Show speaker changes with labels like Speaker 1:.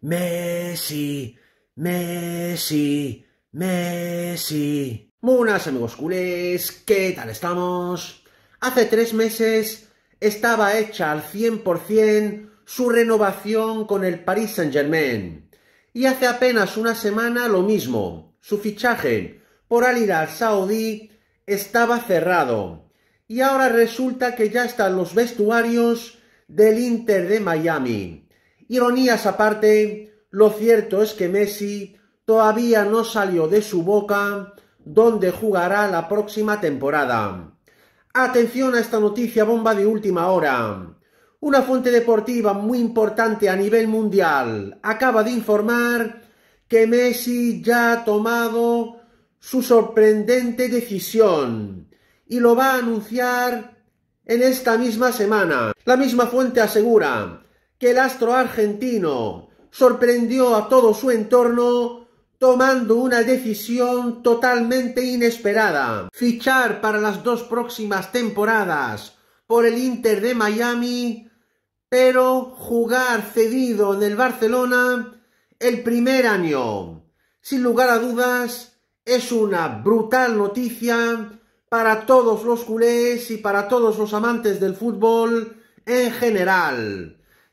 Speaker 1: Messi, Messi, Messi. ¡Munas, amigos culés, ¿qué tal estamos? Hace tres meses estaba hecha al 100% su renovación con el Paris Saint-Germain. Y hace apenas una semana lo mismo. Su fichaje por Al Hilal Saudí estaba cerrado. Y ahora resulta que ya están los vestuarios del Inter de Miami. Ironías aparte, lo cierto es que Messi todavía no salió de su boca donde jugará la próxima temporada. Atención a esta noticia bomba de última hora. Una fuente deportiva muy importante a nivel mundial acaba de informar que Messi ya ha tomado su sorprendente decisión y lo va a anunciar en esta misma semana. La misma fuente asegura que el astro argentino sorprendió a todo su entorno tomando una decisión totalmente inesperada. Fichar para las dos próximas temporadas por el Inter de Miami, pero jugar cedido en el Barcelona el primer año. Sin lugar a dudas, es una brutal noticia para todos los culés y para todos los amantes del fútbol en general.